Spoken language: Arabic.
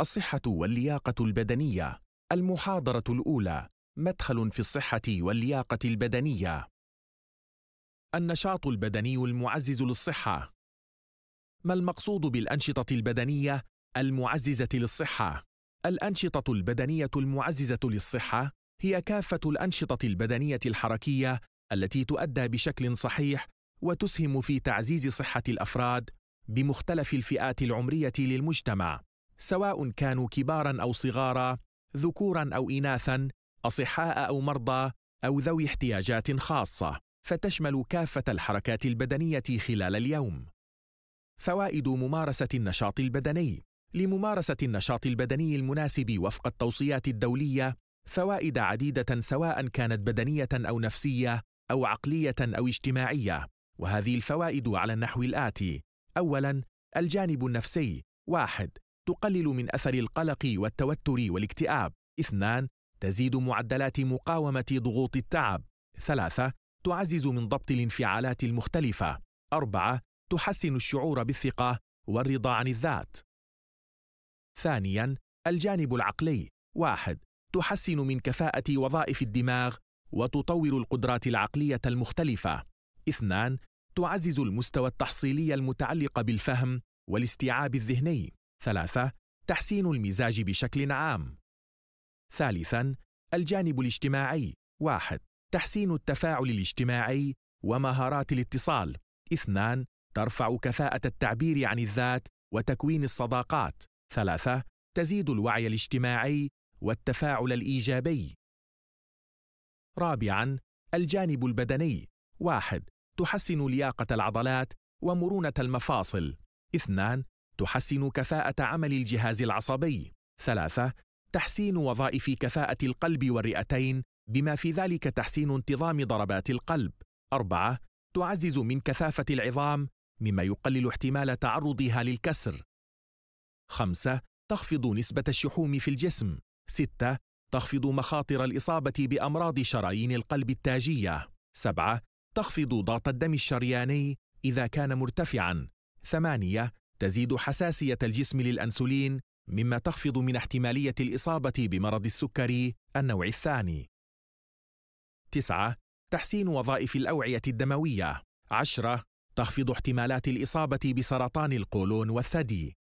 الصحة واللياقة البدنية المحاضرة الأولى مدخل في الصحة واللياقة البدنية النشاط البدني المعزز للصحة ما المقصود بالأنشطة البدنية المعززة للصحة؟ الأنشطة البدنية المعززة للصحة هي كافة الأنشطة البدنية الحركية التي تؤدى بشكل صحيح وتسهم في تعزيز صحة الأفراد بمختلف الفئات العمرية للمجتمع سواء كانوا كبارا او صغارا ذكورا او اناثا اصحاء او مرضى او ذوي احتياجات خاصه فتشمل كافه الحركات البدنيه خلال اليوم فوائد ممارسه النشاط البدني لممارسه النشاط البدني المناسب وفق التوصيات الدوليه فوائد عديده سواء كانت بدنيه او نفسيه او عقليه او اجتماعيه وهذه الفوائد على النحو الاتي اولا الجانب النفسي واحد تقلل من أثر القلق والتوتر والاكتئاب. اثنان تزيد معدلات مقاومة ضغوط التعب. ثلاثة تعزز من ضبط الانفعالات المختلفة. أربعة تحسن الشعور بالثقة والرضا عن الذات. ثانياً الجانب العقلي واحد تحسن من كفاءة وظائف الدماغ وتطور القدرات العقلية المختلفة. اثنان تعزز المستوى التحصيلي المتعلق بالفهم والاستيعاب الذهني. ثلاثة تحسين المزاج بشكل عام ثالثاً الجانب الاجتماعي واحد تحسين التفاعل الاجتماعي ومهارات الاتصال اثنان ترفع كفاءة التعبير عن الذات وتكوين الصداقات ثلاثة تزيد الوعي الاجتماعي والتفاعل الإيجابي رابعاً الجانب البدني واحد تحسن لياقة العضلات ومرونة المفاصل اثنان تحسن كفاءة عمل الجهاز العصبي. ثلاثة: تحسين وظائف كفاءة القلب والرئتين بما في ذلك تحسين انتظام ضربات القلب. أربعة: تعزز من كثافة العظام مما يقلل احتمال تعرضها للكسر. خمسة: تخفض نسبة الشحوم في الجسم. ستة: تخفض مخاطر الإصابة بأمراض شرايين القلب التاجية. سبعة: تخفض ضغط الدم الشرياني إذا كان مرتفعًا. ثمانية: تزيد حساسية الجسم للأنسولين مما تخفض من احتمالية الإصابة بمرض السكري النوع الثاني 9. تحسين وظائف الأوعية الدموية 10. تخفض احتمالات الإصابة بسرطان القولون والثدي